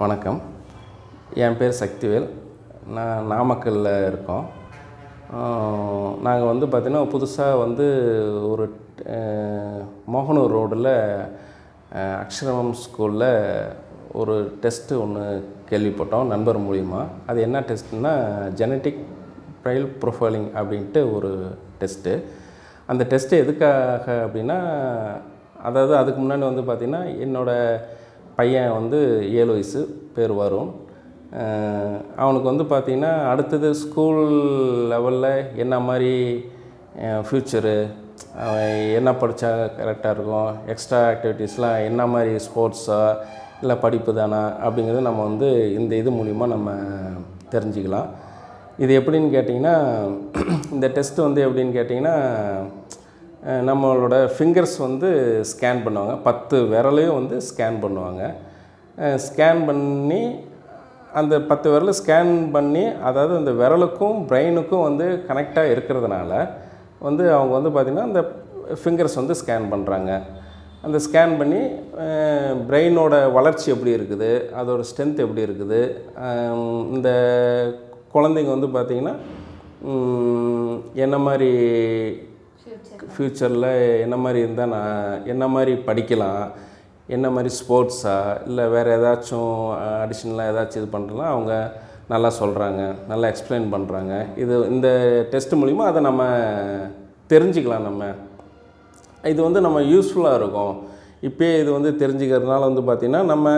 வணக்கம் என் பேர் சக்திவேல் நான் நாமக்கல்லில் இருக்கோம் நாங்கள் வந்து பார்த்திங்கன்னா புதுசாக வந்து ஒரு மோகனூர் ரோடில் அக்ஷரமம் ஸ்கூலில் ஒரு டெஸ்ட்டு ஒன்று கேள்விப்பட்டோம் நண்பர் மூலிமா அது என்ன டெஸ்ட்னா ஜெனட்டிக் ப்ரைல் ப்ரொஃபைலிங் அப்படின்ட்டு ஒரு டெஸ்ட்டு அந்த டெஸ்ட்டு எதுக்காக அப்படின்னா அதாவது அதுக்கு முன்னாடி வந்து பார்த்திங்கன்னா என்னோடய பையன் வந்து ஏழு வயசு பேர் வரும் அவனுக்கு வந்து பார்த்திங்கன்னா அடுத்தது ஸ்கூல் லெவலில் என்ன மாதிரி ஃப்யூச்சரு அவன் என்ன படித்தா கரெக்டாக இருக்கும் எக்ஸ்ட்ரா ஆக்டிவிட்டீஸ்லாம் என்ன மாதிரி ஸ்போர்ட்ஸா இல்லை படிப்பு தானா அப்படிங்கிறத நம்ம வந்து இந்த இது மூலிமா நம்ம தெரிஞ்சுக்கலாம் இது எப்படின்னு கேட்டிங்கன்னா இந்த டெஸ்ட் வந்து எப்படின்னு கேட்டிங்கன்னா நம்மளோட ஃபிங்கர்ஸ் வந்து ஸ்கேன் பண்ணுவாங்க பத்து விரலையும் வந்து ஸ்கேன் பண்ணுவாங்க ஸ்கேன் பண்ணி அந்த பத்து விரல் ஸ்கேன் பண்ணி அதாவது அந்த விரலுக்கும் பிரெயினுக்கும் வந்து கனெக்டாக இருக்கிறதுனால வந்து அவங்க வந்து பார்த்திங்கன்னா அந்த ஃபிங்கர்ஸ் வந்து ஸ்கேன் பண்ணுறாங்க அந்த ஸ்கேன் பண்ணி பிரெயினோட வளர்ச்சி எப்படி இருக்குது அதோட ஸ்ட்ரென்த் எப்படி இருக்குது இந்த குழந்தைங்க வந்து பார்த்திங்கன்னா என்ன மாதிரி ஃப்யூச்சரில் என்ன மாதிரி இருந்தால் நான் என்ன மாதிரி படிக்கலாம் என்ன மாதிரி ஸ்போர்ட்ஸா இல்லை வேறு ஏதாச்சும் அடிஷ்னலாக ஏதாச்சும் இது பண்ணுறதுலாம் அவங்க நல்லா சொல்கிறாங்க நல்லா எக்ஸ்பிளைன் பண்ணுறாங்க இது இந்த டெஸ்ட் மூலிமா அதை நம்ம தெரிஞ்சுக்கலாம் நம்ம இது வந்து நம்ம யூஸ்ஃபுல்லாக இருக்கும் இப்போயே இது வந்து தெரிஞ்சுக்கிறதுனால வந்து பார்த்திங்கன்னா நம்ம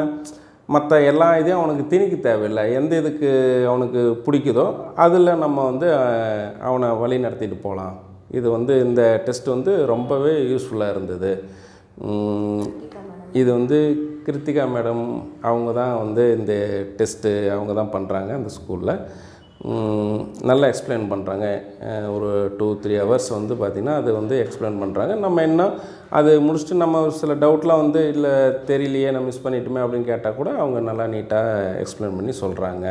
மற்ற எல்லா இதையும் அவனுக்கு திணிக்க தேவையில்லை எந்த இதுக்கு அவனுக்கு பிடிக்குதோ அதில் நம்ம வந்து அவனை வழி நடத்திட்டு போகலாம் இது வந்து இந்த டெஸ்ட் வந்து ரொம்பவே யூஸ்ஃபுல்லாக இருந்தது இது வந்து கிருத்திகா மேடம் அவங்க தான் வந்து இந்த டெஸ்ட்டு அவங்க தான் பண்ணுறாங்க அந்த ஸ்கூலில் நல்லா எக்ஸ்பிளைன் பண்ணுறாங்க ஒரு டூ த்ரீ ஹவர்ஸ் வந்து பார்த்திங்கன்னா அது வந்து எக்ஸ்பிளைன் பண்ணுறாங்க நம்ம என்ன அது முடிச்சுட்டு நம்ம சில டவுட்லாம் வந்து இல்லை தெரியலையே நம்ம மிஸ் பண்ணிட்டோமே அப்படின்னு கேட்டால் கூட அவங்க நல்லா நீட்டாக எக்ஸ்பிளைன் பண்ணி சொல்கிறாங்க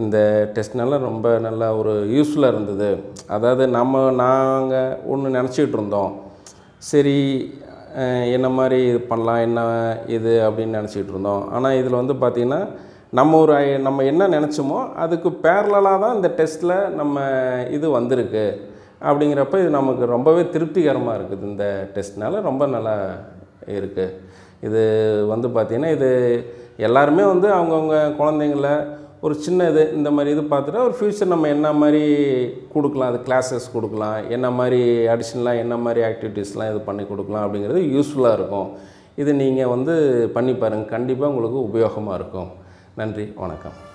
இந்த டெஸ்ட்னால ரொம்ப நல்ல ஒரு யூஸ்ஃபுல்லாக இருந்தது அதாவது நம்ம நாங்கள் ஒன்று நினச்சிக்கிட்டு இருந்தோம் சரி என்ன மாதிரி இது பண்ணலாம் என்ன இது அப்படின்னு நினச்சிக்கிட்டு இருந்தோம் ஆனால் இதில் வந்து பார்த்திங்கன்னா நம்ம ஒரு நம்ம என்ன நினச்சோமோ அதுக்கு பேரலாக தான் இந்த டெஸ்ட்டில் நம்ம இது வந்திருக்கு அப்படிங்கிறப்ப இது நமக்கு ரொம்பவே திருப்திகரமாக இருக்குது இந்த டெஸ்ட்னால ரொம்ப நல்லா இருக்குது இது வந்து பார்த்திங்கன்னா இது எல்லாருமே வந்து அவங்கவுங்க குழந்தைங்கள ஒரு சின்ன இது இந்த மாதிரி இது பார்த்துட்டு ஒரு ஃப்யூச்சர் நம்ம என்ன மாதிரி கொடுக்கலாம் அது கிளாஸஸ் கொடுக்கலாம் என்ன மாதிரி அடிஷனலாக என்ன மாதிரி ஆக்டிவிட்டீஸ்லாம் இது பண்ணி கொடுக்கலாம் அப்படிங்கிறது யூஸ்ஃபுல்லாக இருக்கும் இது நீங்கள் வந்து பண்ணி பாருங்கள் கண்டிப்பாக உங்களுக்கு உபயோகமாக இருக்கும் நன்றி வணக்கம்